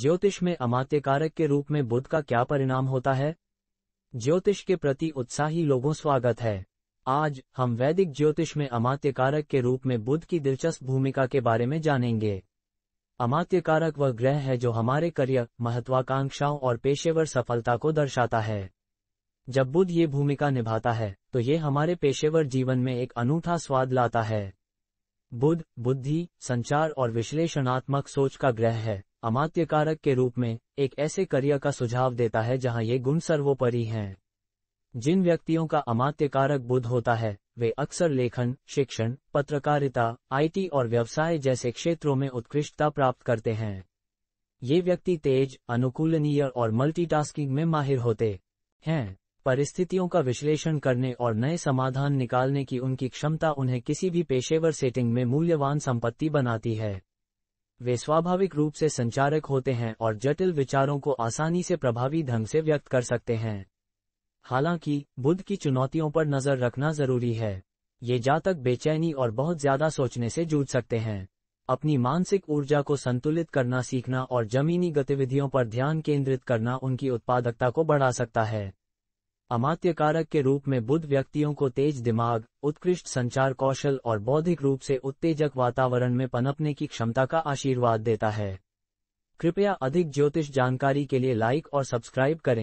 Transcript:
ज्योतिष में अमात्य कारक के रूप में बुध का क्या परिणाम होता है ज्योतिष के प्रति उत्साही लोगों स्वागत है आज हम वैदिक ज्योतिष में अमात्य कारक के रूप में बुध की दिलचस्प भूमिका के बारे में जानेंगे अमात्य कारक वह ग्रह है जो हमारे करियर महत्वाकांक्षाओं और पेशेवर सफलता को दर्शाता है जब बुध ये भूमिका निभाता है तो ये हमारे पेशेवर जीवन में एक अनूठा स्वाद लाता है बुध बुद्धि संचार और विश्लेषणात्मक सोच का ग्रह है अमात्य कारक के रूप में एक ऐसे करियर का सुझाव देता है जहां ये गुण सर्वोपरि हैं जिन व्यक्तियों का अमात्य कारक बुद्ध होता है वे अक्सर लेखन शिक्षण पत्रकारिता आईटी और व्यवसाय जैसे क्षेत्रों में उत्कृष्टता प्राप्त करते हैं ये व्यक्ति तेज अनुकूलनीय और मल्टीटास्किंग में माहिर होते हैं परिस्थितियों का विश्लेषण करने और नए समाधान निकालने की उनकी क्षमता उन्हें किसी भी पेशेवर सेटिंग में मूल्यवान संपत्ति बनाती है वे स्वाभाविक रूप से संचारक होते हैं और जटिल विचारों को आसानी से प्रभावी ढंग से व्यक्त कर सकते हैं हालांकि बुद्ध की चुनौतियों पर नजर रखना जरूरी है ये जातक बेचैनी और बहुत ज्यादा सोचने से जूझ सकते हैं अपनी मानसिक ऊर्जा को संतुलित करना सीखना और जमीनी गतिविधियों पर ध्यान केंद्रित करना उनकी उत्पादकता को बढ़ा सकता है अमात्य कारक के रूप में बुद्ध व्यक्तियों को तेज दिमाग उत्कृष्ट संचार कौशल और बौद्धिक रूप से उत्तेजक वातावरण में पनपने की क्षमता का आशीर्वाद देता है कृपया अधिक ज्योतिष जानकारी के लिए लाइक और सब्सक्राइब करें